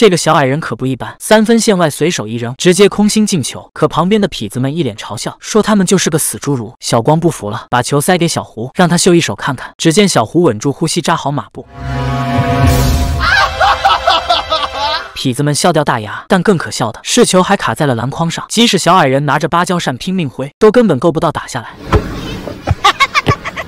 这个小矮人可不一般，三分线外随手一扔，直接空心进球。可旁边的痞子们一脸嘲笑，说他们就是个死侏儒。小光不服了，把球塞给小胡，让他秀一手看看。只见小胡稳住呼吸，扎好马步，痞子们笑掉大牙。但更可笑的是，球还卡在了篮筐上，即使小矮人拿着芭蕉扇拼命挥，都根本够不到打下来。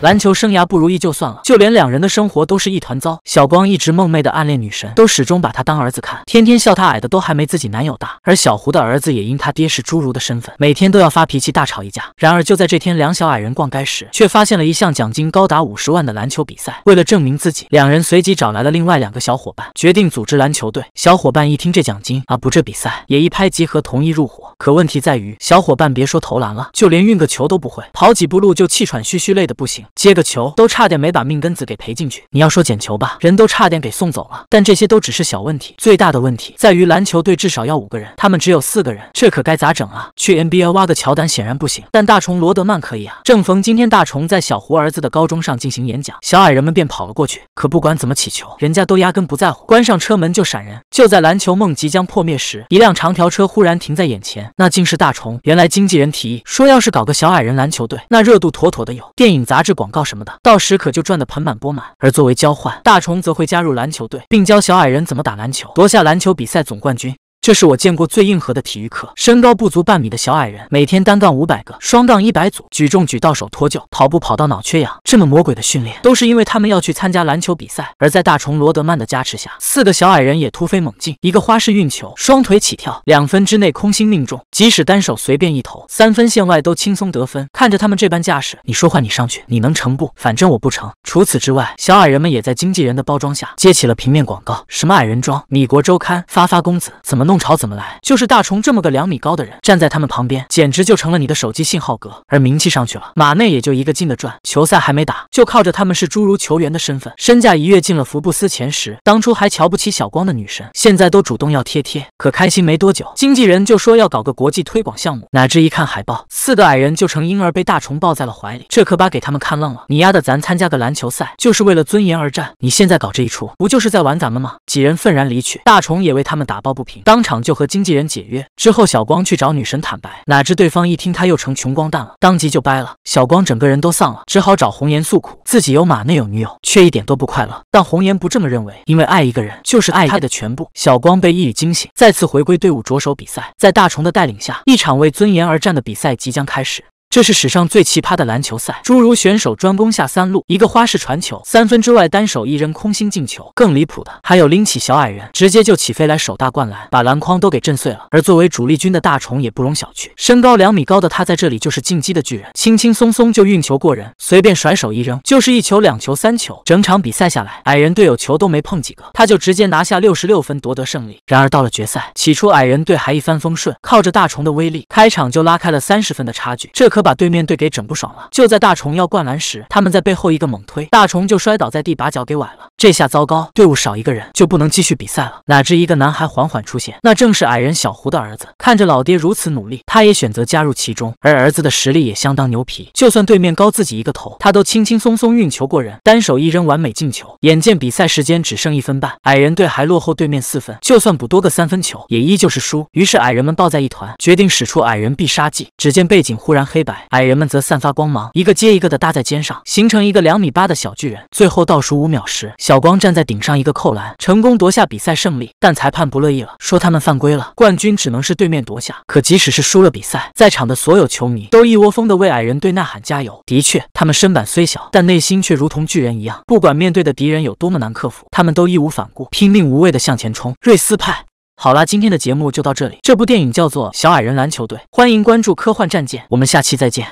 篮球生涯不如意就算了，就连两人的生活都是一团糟。小光一直梦寐的暗恋女神，都始终把他当儿子看，天天笑他矮的都还没自己男友大。而小胡的儿子也因他爹是侏儒的身份，每天都要发脾气大吵一架。然而就在这天，两小矮人逛街时，却发现了一项奖金高达五十万的篮球比赛。为了证明自己，两人随即找来了另外两个小伙伴，决定组织篮球队。小伙伴一听这奖金啊，不这比赛，也一拍即合，同意入伙。可问题在于，小伙伴别说投篮了，就连运个球都不会，跑几步路就气喘吁吁，累的不行。接个球都差点没把命根子给赔进去，你要说捡球吧，人都差点给送走了。但这些都只是小问题，最大的问题在于篮球队至少要五个人，他们只有四个人，这可该咋整啊？去 NBA 挖个乔丹显然不行，但大虫罗德曼可以啊。正逢今天大虫在小胡儿子的高中上进行演讲，小矮人们便跑了过去。可不管怎么乞求，人家都压根不在乎，关上车门就闪人。就在篮球梦即将破灭时，一辆长条车忽然停在眼前，那竟是大虫。原来经纪人提议说，要是搞个小矮人篮球队，那热度妥妥的有。电影杂志广。广告什么的，到时可就赚得盆满钵满。而作为交换，大虫则会加入篮球队，并教小矮人怎么打篮球，夺下篮球比赛总冠军。这是我见过最硬核的体育课。身高不足半米的小矮人，每天单杠五百个，双杠一百组，举重举到手脱臼，跑步跑到脑缺氧。这么魔鬼的训练，都是因为他们要去参加篮球比赛。而在大虫罗德曼的加持下，四个小矮人也突飞猛进。一个花式运球，双腿起跳，两分之内空心命中；即使单手随便一投，三分线外都轻松得分。看着他们这般架势，你说换你上去，你能成不？反正我不成。除此之外，小矮人们也在经纪人的包装下接起了平面广告，什么矮人装、米国周刊、发发公子，怎么弄？弄潮怎么来？就是大虫这么个两米高的人站在他们旁边，简直就成了你的手机信号格。而名气上去了，马内也就一个劲的赚。球赛还没打，就靠着他们是侏儒球员的身份，身价一跃进了福布斯前十。当初还瞧不起小光的女神，现在都主动要贴贴。可开心没多久，经纪人就说要搞个国际推广项目。哪知一看海报，四个矮人就成婴儿被大虫抱在了怀里，这可把给他们看愣了。你丫的，咱参加个篮球赛就是为了尊严而战，你现在搞这一出，不就是在玩咱们吗？几人愤然离去，大虫也为他们打抱不平。当。场就和经纪人解约，之后小光去找女神坦白，哪知对方一听他又成穷光蛋了，当即就掰了。小光整个人都丧了，只好找红颜诉苦，自己有马内有女友，却一点都不快乐。但红颜不这么认为，因为爱一个人就是爱他的全部。小光被一语惊醒，再次回归队伍，着手比赛。在大虫的带领下，一场为尊严而战的比赛即将开始。这是史上最奇葩的篮球赛，诸如选手专攻下三路，一个花式传球，三分之外单手一扔空心进球。更离谱的还有拎起小矮人，直接就起飞来手大灌篮，把篮筐都给震碎了。而作为主力军的大虫也不容小觑，身高两米高的他在这里就是进击的巨人，轻轻松松就运球过人，随便甩手一扔就是一球两球三球。整场比赛下来，矮人队友球都没碰几个，他就直接拿下六十六分，夺得胜利。然而到了决赛，起初矮人队还一帆风顺，靠着大虫的威力，开场就拉开了三十分的差距，这可。把对面队给整不爽了。就在大虫要灌篮时，他们在背后一个猛推，大虫就摔倒在地，把脚给崴了。这下糟糕，队伍少一个人，就不能继续比赛了。哪知一个男孩缓缓出现，那正是矮人小胡的儿子。看着老爹如此努力，他也选择加入其中。而儿子的实力也相当牛皮，就算对面高自己一个头，他都轻轻松松运球过人，单手一扔，完美进球。眼见比赛时间只剩一分半，矮人队还落后对面四分，就算补多个三分球，也依旧是输。于是矮人们抱在一团，决定使出矮人必杀技。只见背景忽然黑白。矮人们则散发光芒，一个接一个的搭在肩上，形成一个两米八的小巨人。最后倒数五秒时，小光站在顶上一个扣篮，成功夺下比赛胜利。但裁判不乐意了，说他们犯规了，冠军只能是对面夺下。可即使是输了比赛，在场的所有球迷都一窝蜂的为矮人队呐喊加油。的确，他们身板虽小，但内心却如同巨人一样，不管面对的敌人有多么难克服，他们都义无反顾，拼命无畏的向前冲。瑞斯派。好啦，今天的节目就到这里。这部电影叫做《小矮人篮球队》，欢迎关注科幻战舰，我们下期再见。